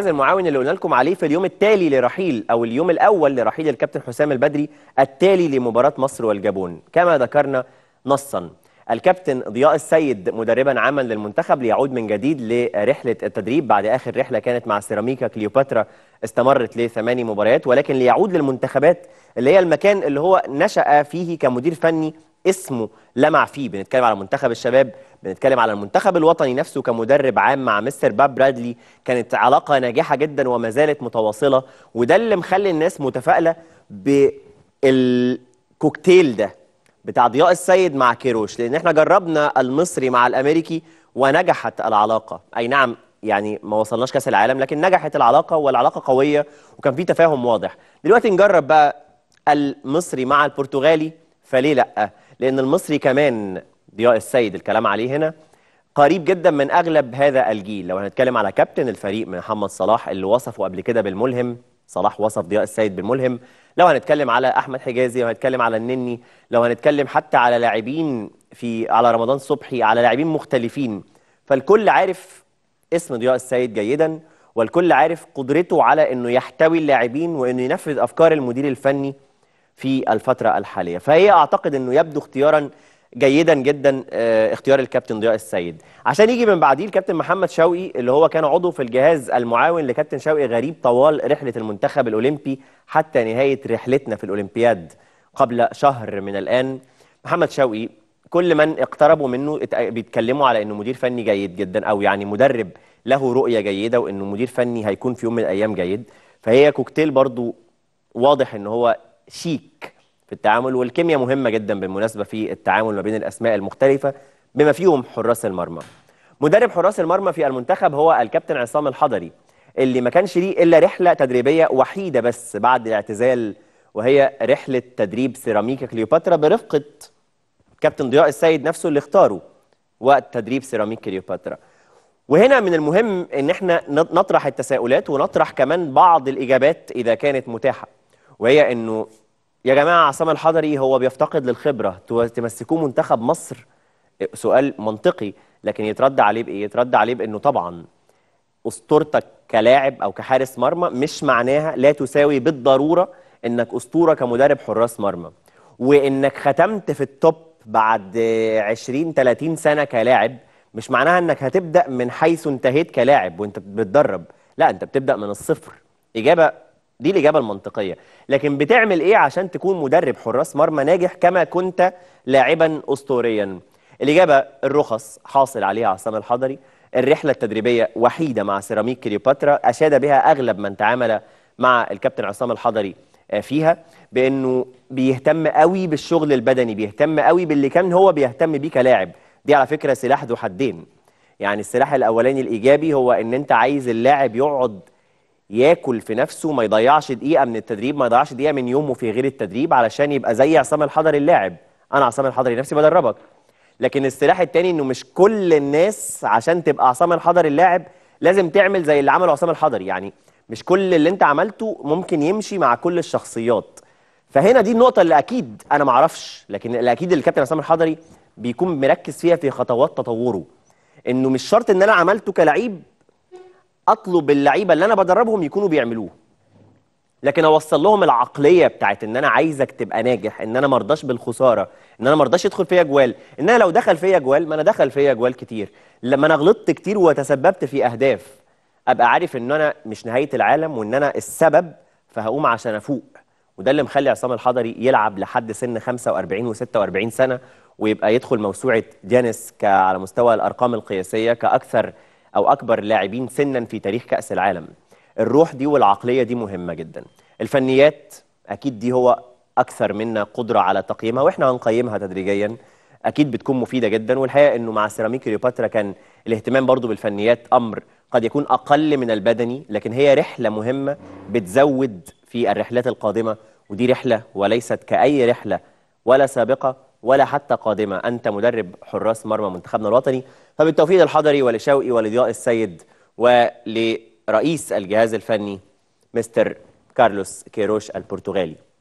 المركز المعاون اللي قلنا لكم عليه في اليوم التالي لرحيل او اليوم الاول لرحيل الكابتن حسام البدري التالي لمباراه مصر والجابون كما ذكرنا نصا الكابتن ضياء السيد مدربا عاما للمنتخب ليعود من جديد لرحله التدريب بعد اخر رحله كانت مع سيراميكا كليوباترا استمرت لثماني مباريات ولكن ليعود للمنتخبات اللي هي المكان اللي هو نشأ فيه كمدير فني اسمه لمع فيه بنتكلم على منتخب الشباب بنتكلم على المنتخب الوطني نفسه كمدرب عام مع مستر باب برادلي كانت علاقة ناجحة جدا وما زالت متواصلة وده اللي مخلي الناس متفائلة بالكوكتيل ده بتاع ضياء السيد مع كيروش لأن احنا جربنا المصري مع الأمريكي ونجحت العلاقة أي نعم يعني ما وصلناش كاس العالم لكن نجحت العلاقه والعلاقه قويه وكان في تفاهم واضح دلوقتي نجرب بقى المصري مع البرتغالي فليه لا لان المصري كمان ضياء السيد الكلام عليه هنا قريب جدا من اغلب هذا الجيل لو هنتكلم على كابتن الفريق محمد صلاح اللي وصفه قبل كده بالملهم صلاح وصف ضياء السيد بالملهم لو هنتكلم على احمد حجازي لو هنتكلم على النني لو هنتكلم حتى على لاعبين في على رمضان صبحي على لاعبين مختلفين فالكل عارف اسم ضياء السيد جيدا والكل عارف قدرته على انه يحتوي اللاعبين وانه ينفذ افكار المدير الفني في الفترة الحالية فهي أعتقد أنه يبدو اختيارا جيدا جدا آه، اختيار الكابتن ضياء السيد عشان يجي من بعديه الكابتن محمد شوقي اللي هو كان عضو في الجهاز المعاون لكابتن شوقي غريب طوال رحلة المنتخب الأولمبي حتى نهاية رحلتنا في الأولمبياد قبل شهر من الآن محمد شوقي كل من اقتربوا منه بيتكلموا على انه مدير فني جيد جدا او يعني مدرب له رؤيه جيده وانه مدير فني هيكون في يوم من الايام جيد فهي كوكتيل برضو واضح ان هو شيك في التعامل والكيمياء مهمة جدا بالمناسبة في التعامل ما بين الأسماء المختلفة بما فيهم حراس المرمى مدرب حراس المرمى في المنتخب هو الكابتن عصام الحضري اللي ما كانش ليه إلا رحلة تدريبية وحيدة بس بعد الاعتزال وهي رحلة تدريب سيراميكا كليوباترا برفقة كابتن ضياء السيد نفسه اللي اختاره وقت تدريب سيراميك كليوباترا وهنا من المهم ان احنا نطرح التساؤلات ونطرح كمان بعض الاجابات اذا كانت متاحه وهي انه يا جماعه عصام الحضري هو بيفتقد للخبره تمسكوه منتخب مصر سؤال منطقي لكن يترد عليه بايه؟ يترد عليه بانه طبعا اسطورتك كلاعب او كحارس مرمى مش معناها لا تساوي بالضروره انك اسطوره كمدرب حراس مرمى وانك ختمت في التوب بعد 20 30 سنه كلاعب مش معناها انك هتبدا من حيث انتهيت كلاعب وانت بتدرب لا انت بتبدا من الصفر اجابه دي الاجابه المنطقيه لكن بتعمل ايه عشان تكون مدرب حراس مرمى ناجح كما كنت لاعبا اسطوريا الاجابه الرخص حاصل عليها عصام الحضري الرحله التدريبيه وحيده مع سيراميك كليوباترا اشاد بها اغلب من تعامل مع الكابتن عصام الحضري آه، فيها بانه بيهتم قوي بالشغل البدني بيهتم قوي باللي كان هو بيهتم بيه كلاعب دي على فكره سلاح ذو حدين يعني السلاح الاولاني الايجابي هو ان انت عايز اللاعب يقعد ياكل في نفسه ما يضيعش دقيقه من التدريب ما يضيعش دقيقه من يومه في غير التدريب علشان يبقى زي عصام الحضري اللاعب انا عصام الحضري نفسي بدربك لكن السلاح التاني انه مش كل الناس عشان تبقى عصام الحضري اللاعب لازم تعمل زي اللي عمله عصام الحضري يعني مش كل اللي انت عملته ممكن يمشي مع كل الشخصيات فهنا دي النقطه اللي اكيد انا ما اعرفش لكن الاكيد أكيد الكابتن عصام الحضري بيكون مركز فيها في خطوات تطوره انه مش شرط ان انا عملته كلعيب اطلب اللعيبه اللي انا بدربهم يكونوا بيعملوه لكن اوصل لهم العقليه بتاعت ان انا عايزك تبقى ناجح ان انا مرضاش بالخساره ان انا مرضاش يدخل فيا جوال ان انا لو دخل فيا جوال ما انا دخل فيا جوال كتير لما انا غلطت كتير وتسببت في اهداف ابقى عارف ان انا مش نهايه العالم وان انا السبب فهقوم عشان افوق وده اللي مخلي عصام الحضري يلعب لحد سن 45 و46 سنه ويبقى يدخل موسوعه جانس على مستوى الارقام القياسيه كاكثر او اكبر اللاعبين سنا في تاريخ كاس العالم الروح دي والعقليه دي مهمه جدا الفنيات اكيد دي هو اكثر منا قدره على تقييمها واحنا هنقيمها تدريجيا اكيد بتكون مفيده جدا والحقيقه انه مع سيراميك كليوباترا كان الاهتمام برضو بالفنيات امر قد يكون اقل من البدني لكن هي رحله مهمه بتزود في الرحلات القادمه ودي رحله وليست كاي رحله ولا سابقه ولا حتى قادمة أنت مدرب حراس مرمى منتخبنا الوطني فبالتوفيق الحضري ولشوقي ولضياء السيد ولرئيس الجهاز الفني مستر كارلوس كيروش البرتغالي